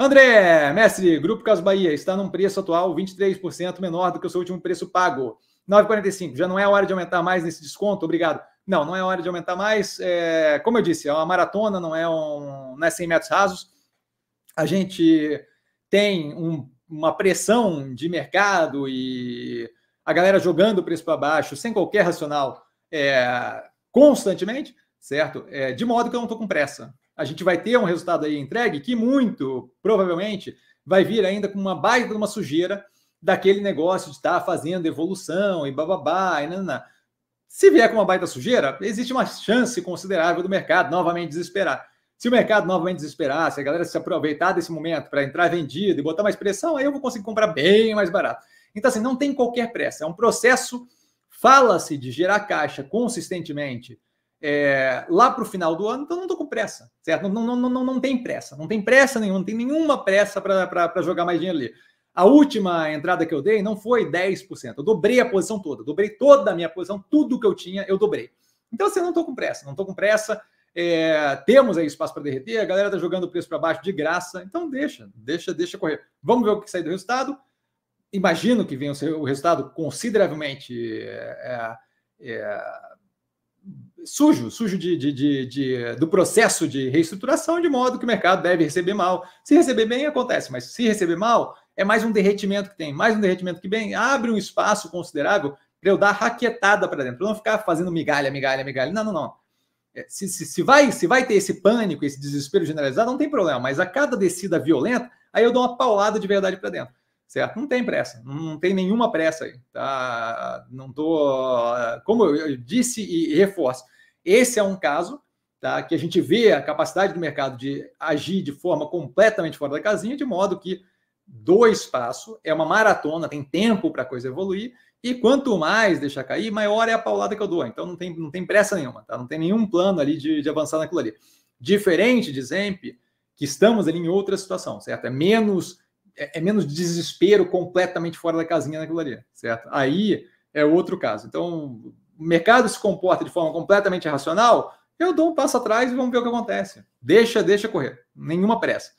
André, mestre, Grupo Caso Bahia está num preço atual 23% menor do que o seu último preço pago. 9,45. Já não é hora de aumentar mais nesse desconto? Obrigado. Não, não é hora de aumentar mais. É, como eu disse, é uma maratona, não é um. Não é 100 metros rasos. A gente tem um, uma pressão de mercado e a galera jogando o preço para baixo sem qualquer racional é, constantemente, certo? É, de modo que eu não estou com pressa a gente vai ter um resultado aí entregue que muito provavelmente vai vir ainda com uma baita de uma sujeira daquele negócio de estar tá fazendo evolução e bababá e nanana. Se vier com uma baita sujeira, existe uma chance considerável do mercado novamente desesperar. Se o mercado novamente desesperar, se a galera se aproveitar desse momento para entrar vendido e botar mais pressão, aí eu vou conseguir comprar bem mais barato. Então, assim, não tem qualquer pressa. É um processo, fala-se de gerar caixa consistentemente é, lá para o final do ano, então não estou com pressa, certo? Não, não, não, não, não tem pressa, não tem pressa nenhuma, não tem nenhuma pressa para jogar mais dinheiro ali. A última entrada que eu dei não foi 10%, eu dobrei a posição toda, dobrei toda a minha posição, tudo que eu tinha, eu dobrei. Então, assim, não estou com pressa, não estou com pressa, é, temos aí espaço para derreter, a galera está jogando o preço para baixo de graça, então deixa, deixa, deixa correr. Vamos ver o que sai do resultado. Imagino que venha o resultado consideravelmente é, é, é sujo, sujo de, de, de, de, do processo de reestruturação, de modo que o mercado deve receber mal. Se receber bem, acontece, mas se receber mal, é mais um derretimento que tem, mais um derretimento que vem, abre um espaço considerável para eu dar raquetada para dentro, eu não ficar fazendo migalha, migalha, migalha. Não, não, não. É, se, se, se, vai, se vai ter esse pânico, esse desespero generalizado, não tem problema, mas a cada descida violenta, aí eu dou uma paulada de verdade para dentro certo? Não tem pressa, não tem nenhuma pressa aí, tá? Não tô, como eu disse e reforço, esse é um caso tá, que a gente vê a capacidade do mercado de agir de forma completamente fora da casinha, de modo que dois passos é uma maratona, tem tempo para a coisa evoluir, e quanto mais deixar cair, maior é a paulada que eu dou. Então não tem, não tem pressa nenhuma, tá? não tem nenhum plano ali de, de avançar naquilo ali. Diferente de Zemp, que estamos ali em outra situação, certo? É menos é, é menos desespero completamente fora da casinha naquilo ali, certo? Aí é outro caso. Então, o mercado se comporta de forma completamente irracional, eu dou um passo atrás e vamos ver o que acontece. Deixa, deixa correr. Nenhuma pressa.